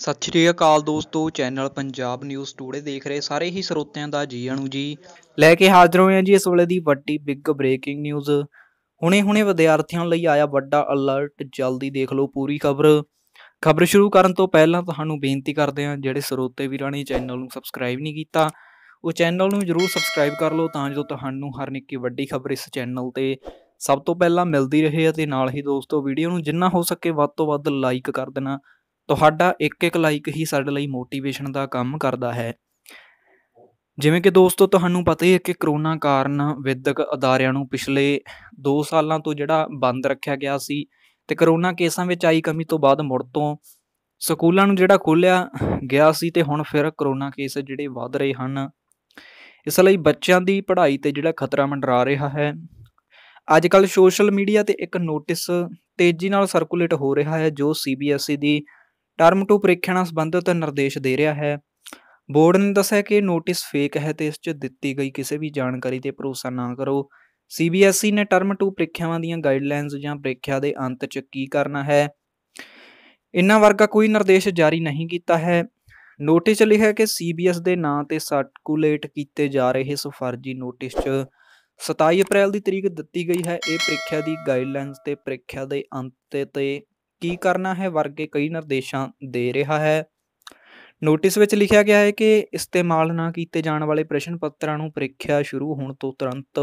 ਸਤਿ ਸ਼੍ਰੀ ਅਕਾਲ ਦੋਸਤੋ channel Punjab news today ਦੇਖ ਰਹੇ ਸਾਰੇ ਹੀ ਸਰੋਤਿਆਂ ਦਾ ਜੀ ਆਣੂ ਜੀ ਲੈ ਕੇ ਹਾਜ਼ਰ ਹੋਏ ਹਾਂ ਜੀ ਇਸ ਵੇਲੇ ਦੀ ਵੱਡੀ ਬਿੱਗ ਬ੍ਰੇਕਿੰਗ ਨਿਊਜ਼ ਹੁਣੇ-ਹੁਣੇ ਵਿਦਿਆਰਥੀਆਂ ਲਈ ਆਇਆ ਵੱਡਾ ਅਲਰਟ ਜਲਦੀ ਦੇਖ ਲਓ ਪੂਰੀ ਖਬਰ ਖਬਰ ਸ਼ੁਰੂ ਕਰਨ ਤੋਂ ਪਹਿਲਾਂ ਤੁਹਾਨੂੰ ਬੇਨਤੀ ਕਰਦੇ ਹਾਂ ਜਿਹੜੇ ਸਰੋਤੇ ਵੀਰਾਂ ਨੇ ਚੈਨਲ ਨੂੰ ਸਬਸਕ੍ਰਾਈਬ ਨਹੀਂ ਕੀਤਾ ਉਹ ਚੈਨਲ ਨੂੰ ਜਰੂਰ ਸਬਸਕ੍ਰਾਈਬ ਕਰ ਲਓ ਤਾਂ ਜੋ ਤੁਹਾਨੂੰ ਹਰ ਨਿੱਕੀ ਵੱਡੀ ਖਬਰ ਇਸ ਚੈਨਲ ਤੇ ਸਭ ਤੋਂ ਪਹਿਲਾਂ ਮਿਲਦੀ ਰਹੇ ਅਤੇ ਨਾਲ ਹੀ ਦੋਸਤੋ ਵੀਡੀਓ ਨੂੰ ਜਿੰਨਾ ਹੋ ਸਕੇ ਵੱਧ ਤੋਂ ਵੱਧ ਲਾਈਕ ਕਰ ਦੇਣਾ ਤੁਹਾਡਾ ਇੱਕ ਇੱਕ ਲਾਈਕ ਹੀ ਸਾਡੇ ਲਈ ਮੋਟੀਵੇਸ਼ਨ ਦਾ ਕੰਮ ਕਰਦਾ ਹੈ ਜਿਵੇਂ ਕਿ ਦੋਸਤੋ ਤੁਹਾਨੂੰ ਪਤਾ ਹੀ ਹੈ ਕਿ ਕਰੋਨਾ ਕਾਰਨ ਵਿਦਿਅਕ ਅਦਾਰਿਆਂ ਨੂੰ ਪਿਛਲੇ 2 ਸਾਲਾਂ ਤੋਂ ਜਿਹੜਾ ਬੰਦ ਰੱਖਿਆ ਗਿਆ ਸੀ ਤੇ ਕਰੋਨਾ ਕੇਸਾਂ ਵਿੱਚ ਆਈ ਕਮੀ ਤੋਂ ਬਾਅਦ ਮੁੜ ਤੋਂ ਸਕੂਲਾਂ ਨੂੰ ਜਿਹੜਾ ਖੋਲਿਆ ਗਿਆ ਸੀ ਤੇ ਹੁਣ ਫਿਰ ਕਰੋਨਾ ਕੇਸ ਜਿਹੜੇ ਵੱਧ ਰਹੇ ਹਨ ਇਸ ਲਈ ਬੱਚਿਆਂ ਦੀ ਪੜ੍ਹਾਈ ਤੇ ਜਿਹੜਾ ਖਤਰਾ ਮੰਡਰਾ ਰਿਹਾ ਹੈ ਅੱਜ ਕੱਲ ਸੋਸ਼ਲ ਮੀਡੀਆ ਤੇ ਇੱਕ ਨੋਟਿਸ ਤੇਜ਼ੀ ਨਾਲ ਸਰਕੂਲੇਟ ਹੋ ਰਿਹਾ ਹੈ ਜੋ ਸੀਬੀਐਸਈ e ਦੀ ਟਰਮ 2 ਪ੍ਰੀਖਿਆ ਨਾਲ ਸੰਬੰਧਿਤ ਨਿਰਦੇਸ਼ ਦੇ ਰਿਹਾ ਹੈ ਬੋਰਡ ਨੇ ਦੱਸਿਆ ਕਿ ਨੋਟਿਸ ਫੇਕ ਹੈ ਤੇ ਇਸ 'ਚ ਦਿੱਤੀ ਗਈ ਕਿਸੇ ਵੀ ਜਾਣਕਾਰੀ ਤੇ ਭਰੋਸਾ ਨਾ ਕਰੋ ਸੀਬੀਐਸਈ e ਨੇ ਟਰਮ 2 ਪ੍ਰੀਖਿਆਵਾਂ ਦੀਆਂ ਗਾਈਡਲਾਈਨਸ ਜਾਂ ਪ੍ਰੀਖਿਆ ਦੇ ਅੰਤ 'ਚ ਕੀ ਕਰਨਾ ਹੈ ਇਨ੍ਹਾਂ ਵਰਗਾ ਕੋਈ ਨਿਰਦੇਸ਼ ਜਾਰੀ ਨਹੀਂ ਕੀਤਾ ਹੈ ਨੋਟਿਸ 'ਚ ਲਿਖਿਆ ਕਿ ਸੀਬੀਐਸ ਦੇ ਨਾਂ ਤੇ ਸਰਕੂਲੇਟ ਕੀਤੇ ਜਾ ਰਹੇ ਇਸ ਫਰਜ਼ੀ ਨੋਟਿਸ 'ਚ 27 ਅਪ੍ਰੈਲ ਦੀ ਤਰੀਕ ਦਿੱਤੀ ਗਈ ਹੈ ਇਹ ਪ੍ਰੀਖਿਆ ਦੀ ਗਾਈਡਲਾਈਨਸ ਤੇ ਪ੍ਰੀਖਿਆ ਦੇ ਅੰਤ ਤੇ ਕੀ ਕਰਨਾ ਹੈ ਵਰਗੇ ਕਈ ਨਿਰਦੇਸ਼ਾਂ ਦੇ ਰਿਹਾ ਹੈ ਨੋਟਿਸ ਵਿੱਚ ਲਿਖਿਆ ਗਿਆ ਹੈ ਕਿ ਇਸਤੇਮਾਲ ਨਾ ਕੀਤੇ ਜਾਣ ਵਾਲੇ ਪ੍ਰਸ਼ਨ ਪੱਤਰਾਂ ਨੂੰ ਪ੍ਰੀਖਿਆ ਸ਼ੁਰੂ ਹੋਣ ਤੋਂ ਤੁਰੰਤ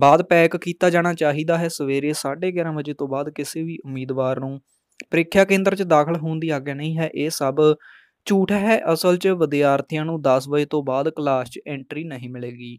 ਬਾਅਦ ਪੈਕ ਕੀਤਾ ਜਾਣਾ ਚਾਹੀਦਾ ਹੈ ਸਵੇਰੇ 11:30 ਵਜੇ ਤੋਂ ਬਾਅਦ ਕਿਸੇ ਵੀ ਉਮੀਦਵਾਰ ਨੂੰ ਪ੍ਰੀਖਿਆ ਕੇਂਦਰ 'ਚ ਦਾਖਲ ਹੋਣ ਦੀ ਆਗਿਆ ਨਹੀਂ ਹੈ ਇਹ ਸਭ ਝੂਠ ਹੈ ਅਸਲ 'ਚ ਵਿਦਿਆਰਥੀਆਂ ਨੂੰ 10 ਵਜੇ ਤੋਂ ਬਾਅਦ ਕਲਾਸ 'ਚ ਐਂਟਰੀ ਨਹੀਂ ਮਿਲੇਗੀ